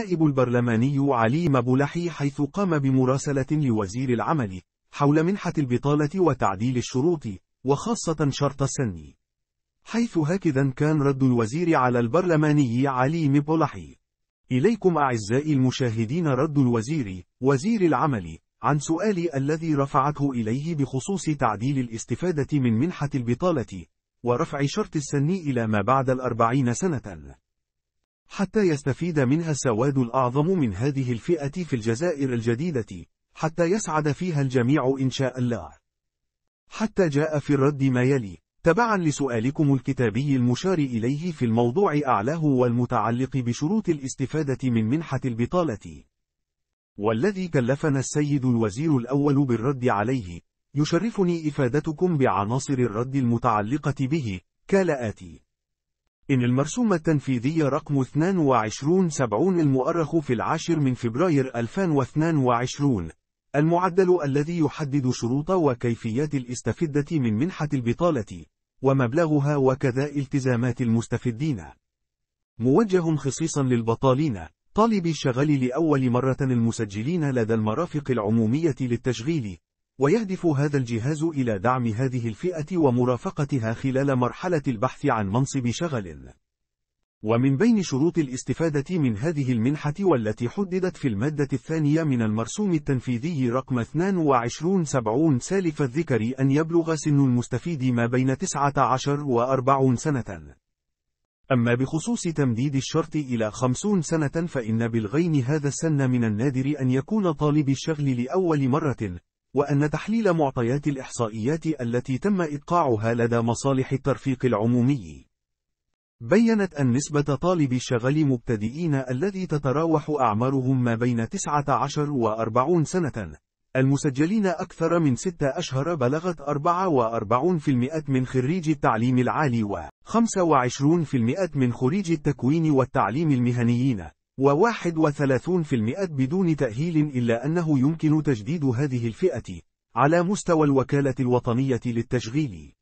النائب البرلماني علي مبولحي حيث قام بمراسلة لوزير العمل حول منحة البطالة وتعديل الشروط وخاصة شرط السن حيث هكذا كان رد الوزير على البرلماني علي مبولحي إليكم أعزائي المشاهدين رد الوزير وزير العمل عن سؤالي الذي رفعته إليه بخصوص تعديل الاستفادة من منحة البطالة ورفع شرط السن إلى ما بعد الأربعين سنة حتى يستفيد منها السواد الأعظم من هذه الفئة في الجزائر الجديدة حتى يسعد فيها الجميع إن شاء الله حتى جاء في الرد ما يلي تبعا لسؤالكم الكتابي المشار إليه في الموضوع أعلاه والمتعلق بشروط الاستفادة من منحة البطالة والذي كلفنا السيد الوزير الأول بالرد عليه يشرفني إفادتكم بعناصر الرد المتعلقة به كالآتي إن المرسوم التنفيذي رقم 2270 المؤرخ في العاشر من فبراير 2022 المعدل الذي يحدد شروط وكيفيات الاستفدة من منحة البطالة ومبلغها وكذا التزامات المستفدين موجه خصيصا للبطالين طالبي الشغل لأول مرة المسجلين لدى المرافق العمومية للتشغيل ويهدف هذا الجهاز إلى دعم هذه الفئة ومرافقتها خلال مرحلة البحث عن منصب شغل. ومن بين شروط الاستفادة من هذه المنحة والتي حددت في المادة الثانية من المرسوم التنفيذي رقم 2270 سالف الذكر أن يبلغ سن المستفيد ما بين 19 و 40 سنة. أما بخصوص تمديد الشرط إلى 50 سنة فإن بالغين هذا السن من النادر أن يكون طالب الشغل لأول مرة، وأن تحليل معطيات الإحصائيات التي تم إيقاعها لدى مصالح الترفيق العمومي بيّنت أن نسبة طالبي الشغل مبتدئين الذي تتراوح أعمارهم ما بين 19 و 40 سنة المسجلين أكثر من 6 أشهر بلغت 44% من خريج التعليم العالي و 25% من خريج التكوين والتعليم المهنيين و31% بدون تأهيل إلا أنه يمكن تجديد هذه الفئة على مستوى الوكالة الوطنية للتشغيل